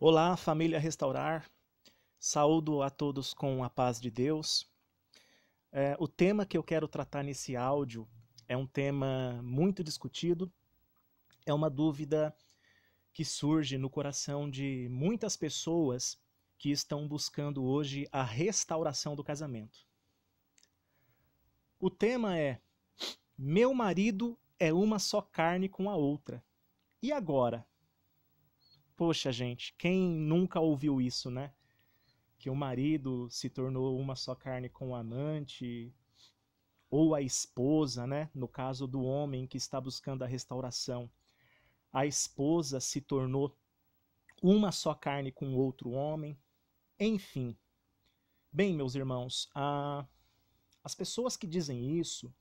Olá, família Restaurar. Saúdo a todos com a paz de Deus. É, o tema que eu quero tratar nesse áudio é um tema muito discutido. É uma dúvida que surge no coração de muitas pessoas que estão buscando hoje a restauração do casamento. O tema é: Meu marido é uma só carne com a outra. E agora? Poxa, gente, quem nunca ouviu isso, né? Que o marido se tornou uma só carne com o amante, ou a esposa, né? No caso do homem que está buscando a restauração, a esposa se tornou uma só carne com outro homem. Enfim. Bem, meus irmãos, a... as pessoas que dizem isso,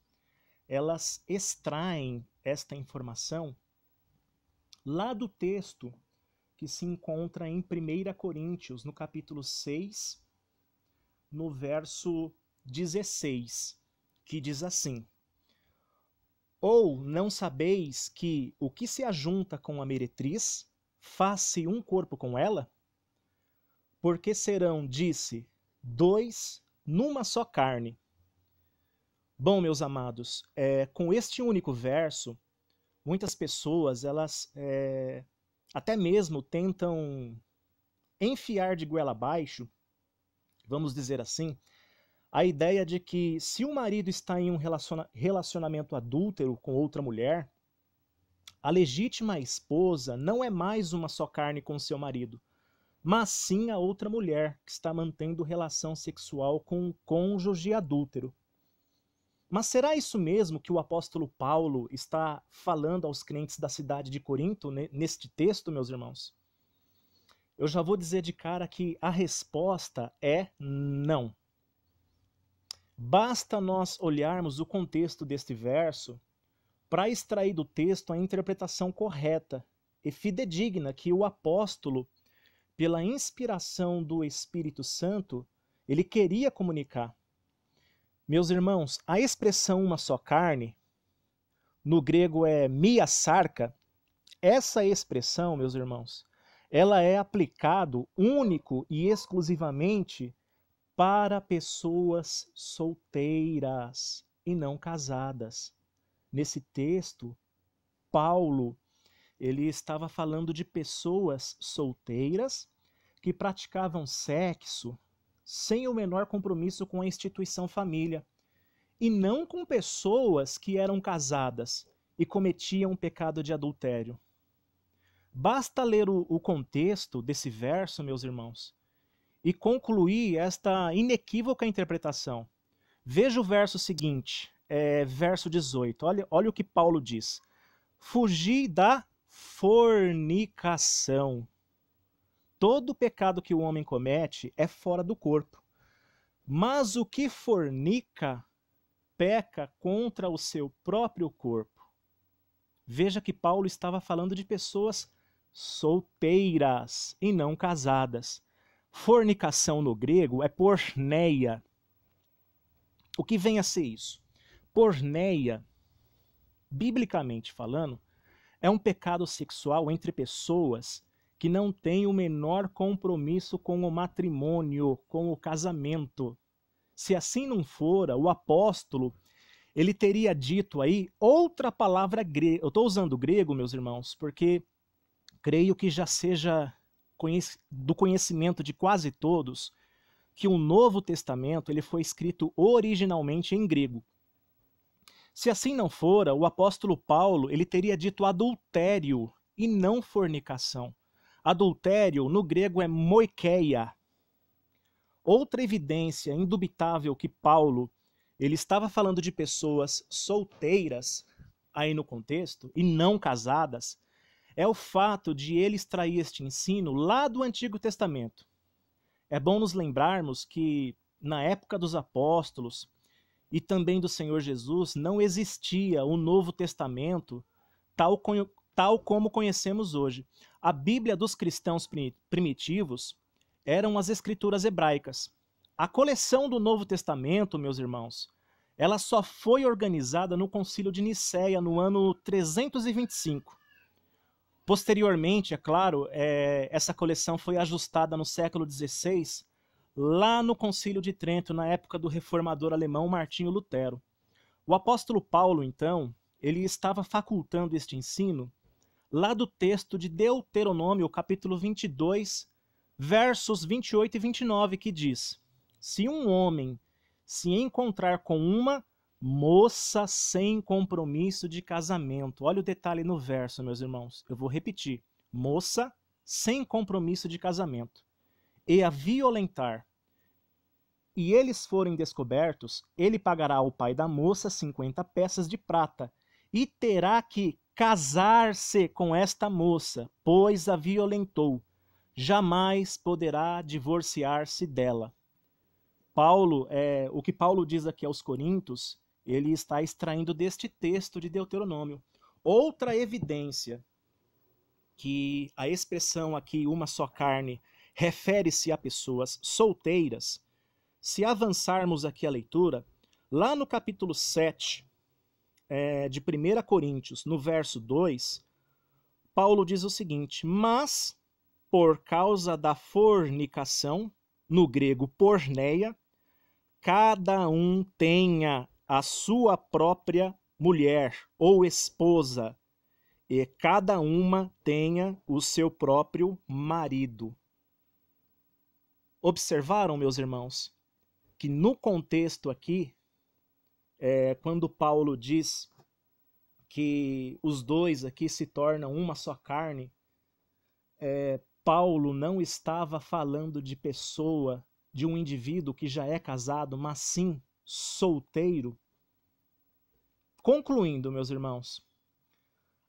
elas extraem esta informação lá do texto que se encontra em 1 Coríntios, no capítulo 6, no verso 16, que diz assim: Ou não sabeis que o que se ajunta com a meretriz faz-se um corpo com ela? Porque serão, disse, dois numa só carne. Bom, meus amados, é, com este único verso, muitas pessoas elas é, até mesmo tentam enfiar de goela abaixo, vamos dizer assim, a ideia de que se o marido está em um relaciona relacionamento adúltero com outra mulher, a legítima esposa não é mais uma só carne com seu marido, mas sim a outra mulher que está mantendo relação sexual com um cônjuge adúltero. Mas será isso mesmo que o apóstolo Paulo está falando aos crentes da cidade de Corinto neste texto, meus irmãos? Eu já vou dizer de cara que a resposta é não. Basta nós olharmos o contexto deste verso para extrair do texto a interpretação correta e fidedigna que o apóstolo, pela inspiração do Espírito Santo, ele queria comunicar. Meus irmãos, a expressão uma só carne, no grego é mia sarka essa expressão, meus irmãos, ela é aplicado único e exclusivamente para pessoas solteiras e não casadas. Nesse texto, Paulo ele estava falando de pessoas solteiras que praticavam sexo sem o menor compromisso com a instituição família, e não com pessoas que eram casadas e cometiam o pecado de adultério. Basta ler o, o contexto desse verso, meus irmãos, e concluir esta inequívoca interpretação. Veja o verso seguinte, é, verso 18. Olha, olha o que Paulo diz: Fugi da fornicação. Todo pecado que o homem comete é fora do corpo. Mas o que fornica peca contra o seu próprio corpo. Veja que Paulo estava falando de pessoas solteiras e não casadas. Fornicação no grego é porneia. O que vem a ser isso? Porneia, biblicamente falando, é um pecado sexual entre pessoas que não tem o menor compromisso com o matrimônio, com o casamento. Se assim não fora, o apóstolo ele teria dito aí outra palavra grega. Eu estou usando grego, meus irmãos, porque creio que já seja do conhecimento de quase todos que o Novo Testamento ele foi escrito originalmente em grego. Se assim não fora, o apóstolo Paulo ele teria dito adultério e não fornicação. Adultério no grego é moikeia. Outra evidência indubitável que Paulo ele estava falando de pessoas solteiras aí no contexto e não casadas é o fato de ele extrair este ensino lá do Antigo Testamento. É bom nos lembrarmos que na época dos apóstolos e também do Senhor Jesus não existia o Novo Testamento tal, tal como conhecemos hoje. A Bíblia dos cristãos primitivos eram as escrituras hebraicas. A coleção do Novo Testamento, meus irmãos, ela só foi organizada no Concílio de Nicéia no ano 325. Posteriormente, é claro, é, essa coleção foi ajustada no século XVI, lá no Concílio de Trento, na época do reformador alemão Martinho Lutero. O apóstolo Paulo, então, ele estava facultando este ensino lá do texto de Deuteronômio, capítulo 22, versos 28 e 29, que diz: Se um homem se encontrar com uma moça sem compromisso de casamento. Olha o detalhe no verso, meus irmãos. Eu vou repetir. Moça sem compromisso de casamento. E a violentar. E eles forem descobertos, ele pagará ao pai da moça 50 peças de prata e terá que casar-se com esta moça, pois a violentou. Jamais poderá divorciar-se dela. Paulo, é, o que Paulo diz aqui aos Coríntios, ele está extraindo deste texto de Deuteronômio. Outra evidência que a expressão aqui, uma só carne, refere-se a pessoas solteiras, se avançarmos aqui a leitura, lá no capítulo 7, é, de 1 Coríntios, no verso 2, Paulo diz o seguinte: Mas, por causa da fornicação, no grego porneia, cada um tenha a sua própria mulher ou esposa, e cada uma tenha o seu próprio marido. Observaram, meus irmãos, que no contexto aqui é, quando Paulo diz que os dois aqui se tornam uma só carne, é, Paulo não estava falando de pessoa, de um indivíduo que já é casado, mas sim solteiro. Concluindo, meus irmãos,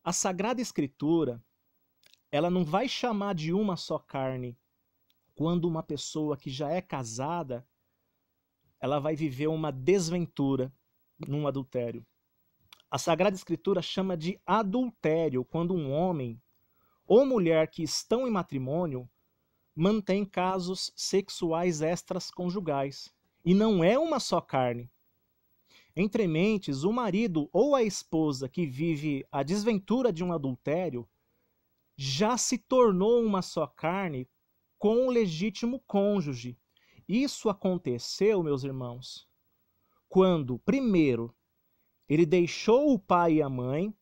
a Sagrada Escritura ela não vai chamar de uma só carne quando uma pessoa que já é casada ela vai viver uma desventura num adultério. A Sagrada Escritura chama de adultério quando um homem ou mulher que estão em matrimônio mantém casos sexuais extras conjugais. E não é uma só carne. Entre mentes, o marido ou a esposa que vive a desventura de um adultério já se tornou uma só carne com o legítimo cônjuge. Isso aconteceu, meus irmãos, quando, primeiro, ele deixou o pai e a mãe.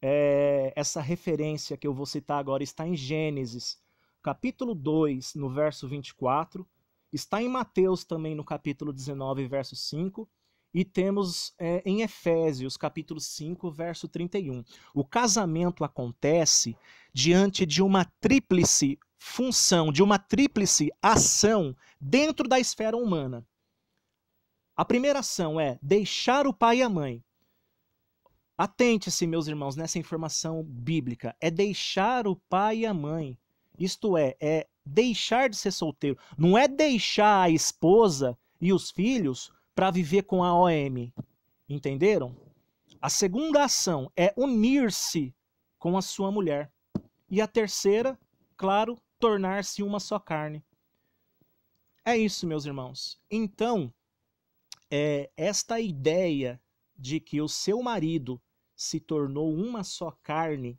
É, essa referência que eu vou citar agora está em Gênesis, capítulo 2, no verso 24. Está em Mateus também, no capítulo 19, verso 5. E temos é, em Efésios, capítulo 5, verso 31. O casamento acontece diante de uma tríplice função, de uma tríplice ação dentro da esfera humana. A primeira ação é deixar o pai e a mãe. Atente-se, meus irmãos, nessa informação bíblica. É deixar o pai e a mãe. Isto é, é deixar de ser solteiro. Não é deixar a esposa e os filhos para viver com a OM. Entenderam? A segunda ação é unir-se com a sua mulher. E a terceira, claro, tornar-se uma só carne. É isso, meus irmãos. Então, é, esta ideia de que o seu marido se tornou uma só carne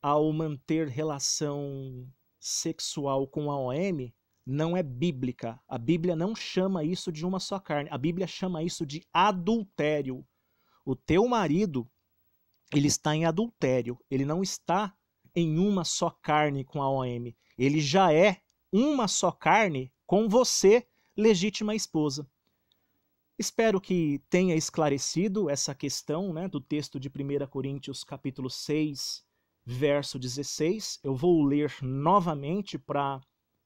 ao manter relação sexual com a OM não é bíblica. A Bíblia não chama isso de uma só carne. A Bíblia chama isso de adultério. O teu marido, ele está em adultério. Ele não está em uma só carne com a OM. Ele já é uma só carne com você, legítima esposa. Espero que tenha esclarecido essa questão né, do texto de 1 Coríntios capítulo 6, verso 16. Eu vou ler novamente para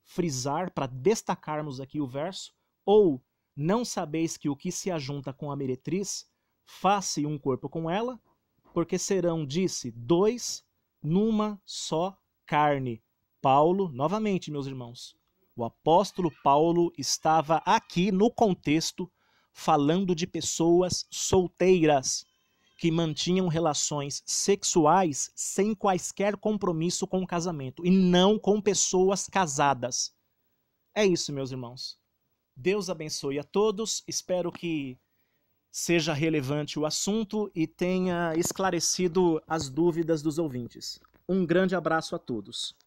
frisar, para destacarmos aqui o verso. Ou não sabeis que o que se ajunta com a meretriz, faça um corpo com ela, porque serão, disse, dois numa só carne. Paulo, novamente, meus irmãos, o apóstolo Paulo estava aqui no contexto falando de pessoas solteiras que mantinham relações sexuais sem quaisquer compromisso com o casamento e não com pessoas casadas. É isso, meus irmãos. Deus abençoe a todos. Espero que seja relevante o assunto e tenha esclarecido as dúvidas dos ouvintes. Um grande abraço a todos.